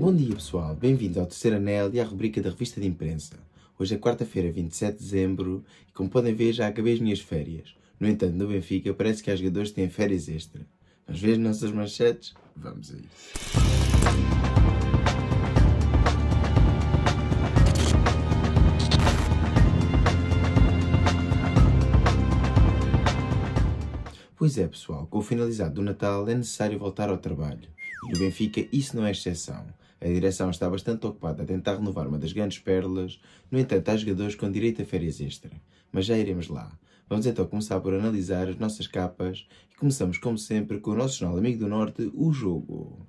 Bom dia, pessoal. Bem-vindos ao terceiro anel e à rubrica da revista de imprensa. Hoje é quarta-feira, 27 de dezembro, e como podem ver, já acabei as minhas férias. No entanto, no Benfica, parece que há jogadores que têm férias extra. Vamos ver as nossas manchetes? Vamos a isso. Pois é, pessoal, com o finalizado do Natal é necessário voltar ao trabalho. E no Benfica isso não é exceção. A direção está bastante ocupada a tentar renovar uma das grandes pérolas, no entanto, há jogadores com direito a férias extra. Mas já iremos lá. Vamos então começar por analisar as nossas capas e começamos, como sempre, com o nosso jornal Amigo do Norte, O Jogo.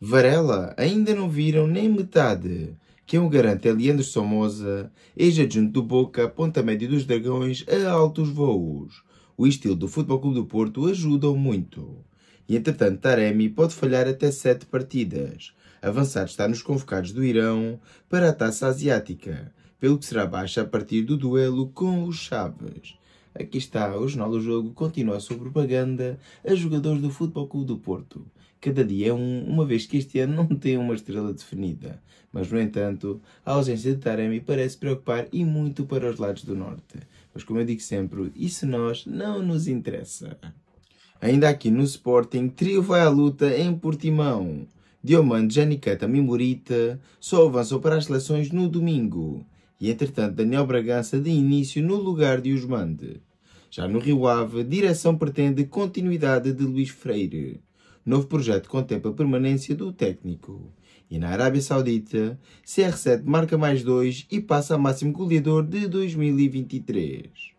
Varela, ainda não viram nem metade. Quem o garante é Leandro Somoza, ex-adjunto do Boca, ponta médio dos Dragões, a altos voos. O estilo do Futebol Clube do Porto ajuda-o muito. E entretanto, Taremi pode falhar até sete partidas. Avançado está nos convocados do Irão para a taça asiática, pelo que será baixa a partir do duelo com o Chaves. Aqui está, o Jornal do Jogo continua a sua propaganda a jogadores do Futebol Clube do Porto. Cada dia é um, uma vez que este ano não tem uma estrela definida. Mas, no entanto, a ausência de Taremi parece preocupar e muito para os lados do Norte. Mas, como eu digo sempre, isso nós não nos interessa. Ainda aqui no Sporting, trio vai à luta em Portimão. Diomande Janicata Mimorita só avançou para as seleções no domingo e, entretanto, Daniel Bragança de início no lugar de Osmande. Já no Rio Ave, direção pretende continuidade de Luís Freire. Novo projeto contempla a permanência do técnico. E na Arábia Saudita, CR7 marca mais dois e passa a máximo goleador de 2023.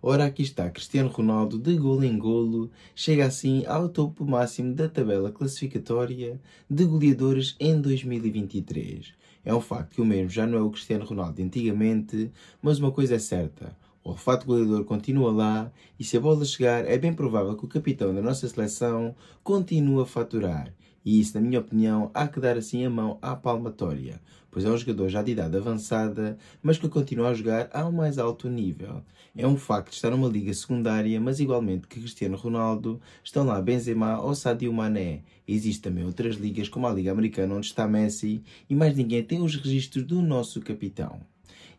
Ora, aqui está Cristiano Ronaldo de golo em golo, chega assim ao topo máximo da tabela classificatória de goleadores em 2023. É um facto que o mesmo já não é o Cristiano Ronaldo antigamente, mas uma coisa é certa. O olfato goleador continua lá e se a bola chegar é bem provável que o capitão da nossa seleção continue a faturar. E isso, na minha opinião, há que dar assim a mão à palmatória, pois é um jogador já de idade avançada, mas que continua a jogar ao mais alto nível. É um facto estar numa liga secundária, mas igualmente que Cristiano Ronaldo, estão lá Benzema ou Sadio Mané. Existem também outras ligas, como a Liga Americana, onde está Messi, e mais ninguém tem os registros do nosso capitão.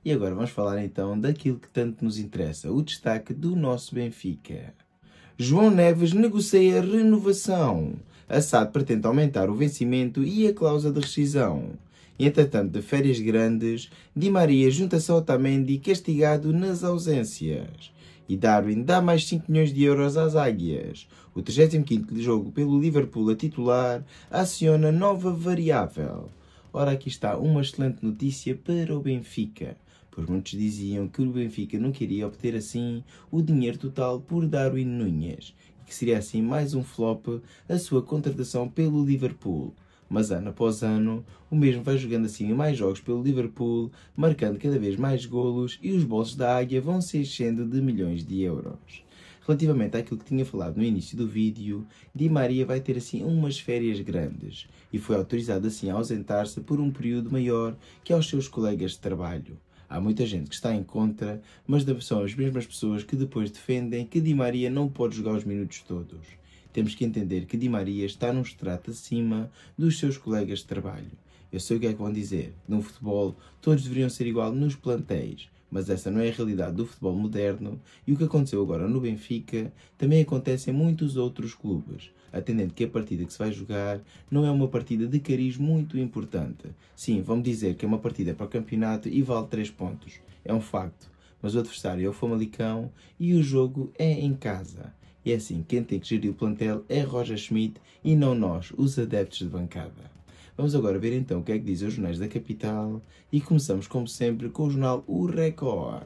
E agora vamos falar então daquilo que tanto nos interessa, o destaque do nosso Benfica. João Neves negocia a renovação. A SAD pretende aumentar o vencimento e a cláusula de rescisão. E entretanto, de férias grandes, Di Maria junta-se ao Otamendi castigado nas ausências. E Darwin dá mais 5 milhões de euros às Águias. O 35 jogo pelo Liverpool a titular aciona nova variável. Ora, aqui está uma excelente notícia para o Benfica, pois muitos diziam que o Benfica não queria obter assim o dinheiro total por Darwin Nunes, e que seria assim mais um flop a sua contratação pelo Liverpool mas ano após ano o mesmo vai jogando assim mais jogos pelo Liverpool, marcando cada vez mais golos e os bolsos da águia vão se enchendo de milhões de euros. Relativamente àquilo que tinha falado no início do vídeo, Di Maria vai ter assim umas férias grandes e foi autorizado assim a ausentar-se por um período maior que aos seus colegas de trabalho. Há muita gente que está em contra, mas são as mesmas pessoas que depois defendem que Di Maria não pode jogar os minutos todos. Temos que entender que Di Maria está num estrato acima dos seus colegas de trabalho. Eu sei o que é que vão dizer. No futebol, todos deveriam ser igual nos plantéis. Mas essa não é a realidade do futebol moderno e o que aconteceu agora no Benfica também acontece em muitos outros clubes, atendendo que a partida que se vai jogar não é uma partida de cariz muito importante. Sim, vamos dizer que é uma partida para o campeonato e vale 3 pontos. É um facto. Mas o adversário é o Famalicão e o jogo é em casa. E é assim, quem tem que gerir o plantel é Roger Schmidt e não nós, os adeptos de bancada. Vamos agora ver então o que é que dizem os jornais da capital e começamos, como sempre, com o jornal O Record.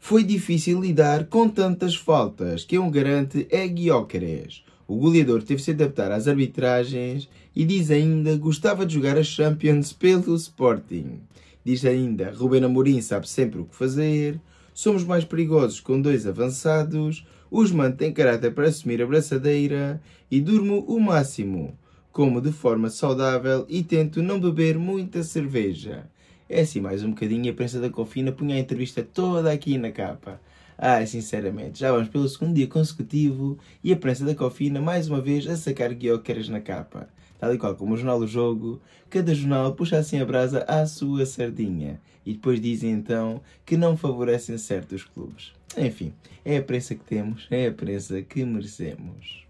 Foi difícil lidar com tantas faltas que um garante é Guiócares. O goleador teve de se adaptar às arbitragens e diz ainda gostava de jogar a Champions pelo Sporting. Diz ainda, Ruben Amorim sabe sempre o que fazer, somos mais perigosos com dois avançados, os têm caráter para assumir a braçadeira e durmo o máximo. Como de forma saudável e tento não beber muita cerveja. É assim, mais um bocadinho. A prensa da Confina punha a entrevista toda aqui na capa. Ai, sinceramente, já vamos pelo segundo dia consecutivo e a prensa da Confina mais uma vez a sacar Guioqueiras na capa tal e qual como o jornal do jogo, cada jornal puxa assim a brasa à sua sardinha e depois dizem então que não favorecem certos clubes. Enfim, é a prensa que temos, é a prensa que merecemos.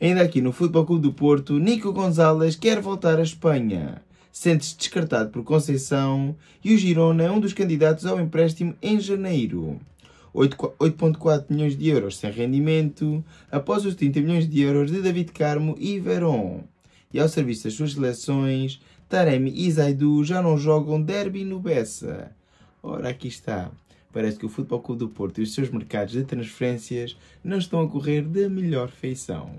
Ainda aqui no Futebol Clube do Porto, Nico Gonzalez quer voltar à Espanha. Sente-se descartado por Conceição e o Girona é um dos candidatos ao empréstimo em janeiro. 8,4 milhões de euros sem rendimento após os 30 milhões de euros de David Carmo e Verón e ao serviço das suas seleções, Taremi e Zaidu já não jogam derby no Bessa. Ora, aqui está. Parece que o Futebol Clube do Porto e os seus mercados de transferências não estão a correr da melhor feição.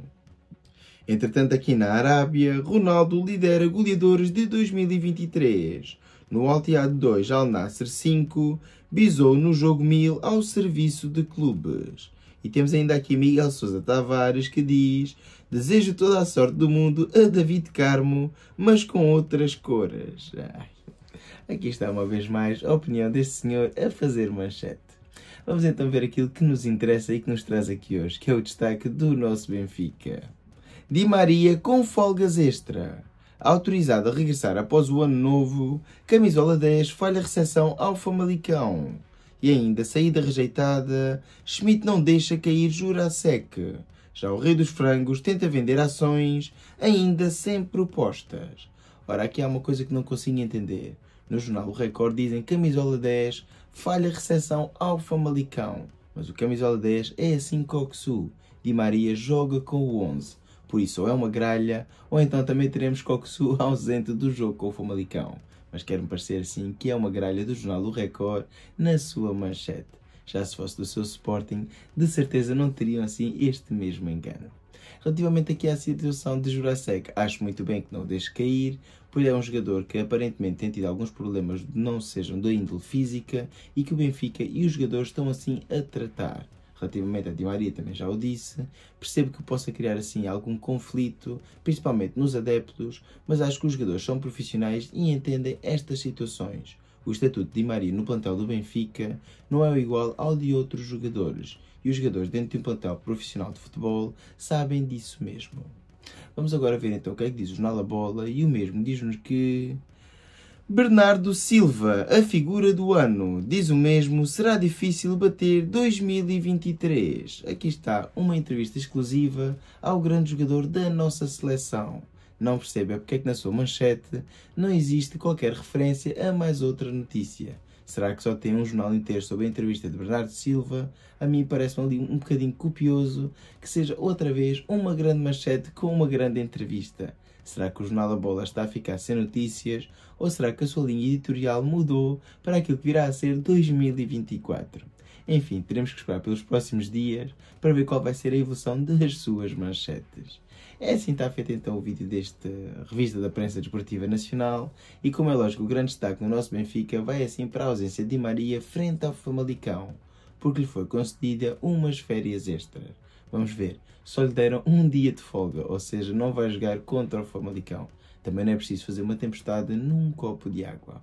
Entretanto, aqui na Arábia, Ronaldo lidera goleadores de 2023. No Alteado 2, Al Nasser 5, bisou no jogo 1000 ao serviço de clubes. E temos ainda aqui Miguel Sousa Tavares que diz: Desejo toda a sorte do mundo a David Carmo, mas com outras cores. Ai. Aqui está uma vez mais a opinião deste senhor a fazer manchete. Vamos então ver aquilo que nos interessa e que nos traz aqui hoje, que é o destaque do nosso Benfica. Di Maria com folgas extra. Autorizado a regressar após o ano novo, camisola 10 falha recepção ao Famalicão. E ainda, saída rejeitada, Schmidt não deixa cair Jura seca Já o rei dos frangos tenta vender ações, ainda sem propostas. Ora, aqui há uma coisa que não consigo entender. No jornal O Record dizem camisola 10 falha recepção ao Famalicão. Mas o camisola 10 é assim Coxu. Di Maria joga com o 11. Por isso ou é uma gralha, ou então também teremos Coxu ausente do jogo com o Famalicão mas quero me parecer sim que é uma gralha do jornal do Record na sua manchete. Já se fosse do seu Sporting, de certeza não teriam assim este mesmo engano. Relativamente aqui à situação de Jurasek, acho muito bem que não o deixe cair, pois é um jogador que aparentemente tem tido alguns problemas não sejam da índole física e que o Benfica e os jogadores estão assim a tratar relativamente a Di Maria também já o disse. Percebo que possa criar assim algum conflito, principalmente nos adeptos, mas acho que os jogadores são profissionais e entendem estas situações. O estatuto de Di Maria no plantel do Benfica não é igual ao de outros jogadores, e os jogadores dentro de um plantel profissional de futebol sabem disso mesmo. Vamos agora ver então o que é que diz o Jornal da Bola, e o mesmo diz-nos que Bernardo Silva, a figura do ano, diz o mesmo, será difícil bater 2023. Aqui está uma entrevista exclusiva ao grande jogador da nossa seleção. Não percebe é porque é que na sua manchete não existe qualquer referência a mais outra notícia. Será que só tem um jornal inteiro sobre a entrevista de Bernardo Silva? A mim parece-me ali um bocadinho copioso que seja outra vez uma grande manchete com uma grande entrevista. Será que o Jornal da Bola está a ficar sem notícias? Ou será que a sua linha editorial mudou para aquilo que virá a ser 2024? Enfim, teremos que esperar pelos próximos dias para ver qual vai ser a evolução das suas manchetes. É assim que está feito então o vídeo desta revista da Prensa Desportiva Nacional e como é lógico o grande destaque no nosso Benfica vai assim para a ausência de Maria frente ao Famalicão, porque lhe foi concedida umas férias extras. Vamos ver. Só lhe deram um dia de folga, ou seja, não vai jogar contra o Famalicão. Também não é preciso fazer uma tempestade num copo de água.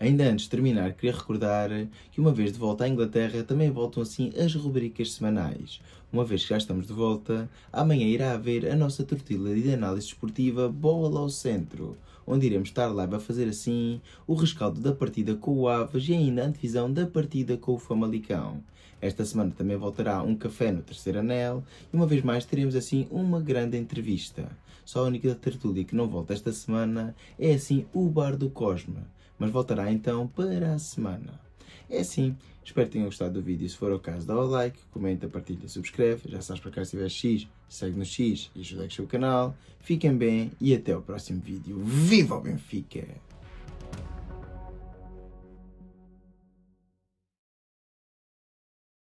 Ainda antes de terminar, queria recordar que uma vez de volta à Inglaterra também voltam assim as rubricas semanais. Uma vez que já estamos de volta, amanhã irá haver a nossa tortilha de análise esportiva Bola ao Centro, onde iremos estar live a fazer assim o rescaldo da partida com o Aves e ainda a antevisão da partida com o Famalicão. Esta semana também voltará um café no terceiro anel e uma vez mais teremos assim uma grande entrevista. Só a única tertúlia que não volta esta semana é assim o Bar do Cosme mas voltará então para a semana. É assim, espero que tenham gostado do vídeo. Se for o caso, dá o like, comenta, partilha, subscreve. Já sabes para cá se tiver X, segue no X e ajuda a crescer o canal. Fiquem bem e até o próximo vídeo. Viva o Benfica!